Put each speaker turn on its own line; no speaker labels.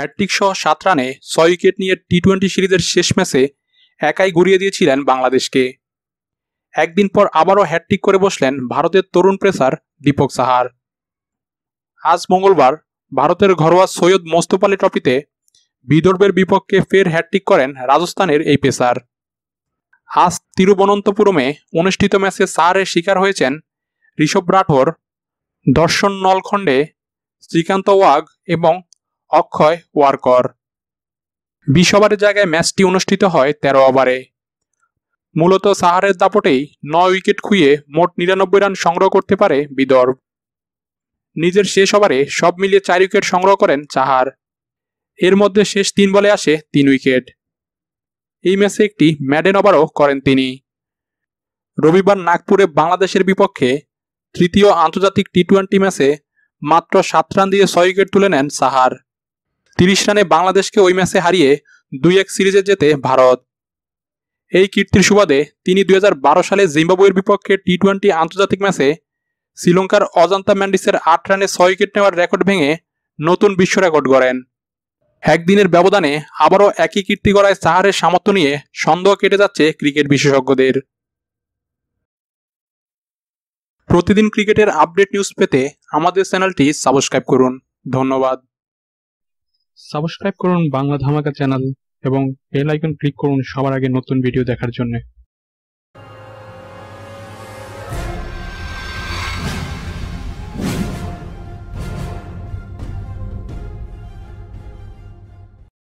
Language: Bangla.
হ্যাট্রিক সহ সাত রানে ছয় উইকেট নিয়ে টি টোয়েন্টি সিরিজের শেষ ম্যাচে একাই গড়িয়ে দিয়েছিলেন বাংলাদেশকে একদিন পর আবারও হ্যাট্রিক করে বসলেন ভারতের তরুণ প্রেসার দীপক সাহার আজ মঙ্গলবার ভারতের ঘরোয়া সৈয়দ মোস্তফ ট্রফিতে বিদর্ভের বিপক্ষে ফের হ্যাট্রিক করেন রাজস্থানের এই পেসার আজ তিরুবনন্তপুরমে অনুষ্ঠিত ম্যাচে সারের শিকার হয়েছেন ঋষভ রাঠোর দর্শন নলখণ্ডে শ্রীকান্ত ওয়াগ এবং অক্ষয় ওয়ারকর বিশ ওভারের জায়গায় ম্যাচটি অনুষ্ঠিত হয় তেরো ওভারে মূলত সাহারের দাপটেই নয় উইকেট খুইয়ে মোট নিরানব্বই রান সংগ্রহ করতে পারে বিদর্ভ নিজের শেষ ওভারে সব মিলিয়ে চার উইকেট সংগ্রহ করেন চাহার এর মধ্যে শেষ তিন বলে আসে তিন উইকেট এই ম্যাচে একটি ম্যাডেন ওভারও করেন তিনি রবিবার নাগপুরে বাংলাদেশের বিপক্ষে তৃতীয় আন্তর্জাতিক টি টোয়েন্টি ম্যাচে মাত্র সাত রান দিয়ে ছয় উইকেট তুলে নেন সাহার তিরিশ রানে বাংলাদেশকে ওই ম্যাচে হারিয়ে দুই এক সিরিজে জেতে ভারত এই কীর্তির সুবাদে তিনি দুই সালে জিম্বাবুয়ের বিপক্ষে টি টোয়েন্টি আন্তর্জাতিক ম্যাচে শ্রীলঙ্কার অজন্তা ম্যান্ডিসের আট রানে ছয় উইকেট নেওয়ার রেকর্ড ভেঙে নতুন বিশ্ব রেকর্ড গড়েন একদিনের ব্যবধানে আবারও একই কীর্তি গড়ায় সাহারের সামর্থ্য নিয়ে সন্দেহ কেটে যাচ্ছে ক্রিকেট বিশেষজ্ঞদের প্রতিদিন ক্রিকেটের আপডেট নিউজ পেতে আমাদের চ্যানেলটি সাবস্ক্রাইব করুন ধন্যবাদ
সাবস্ক্রাইব করুন বাংলা ধামাকা চ্যানেল এবং বেল আইকন ক্লিক করুন সবার আগে নতুন ভিডিও দেখার জন্য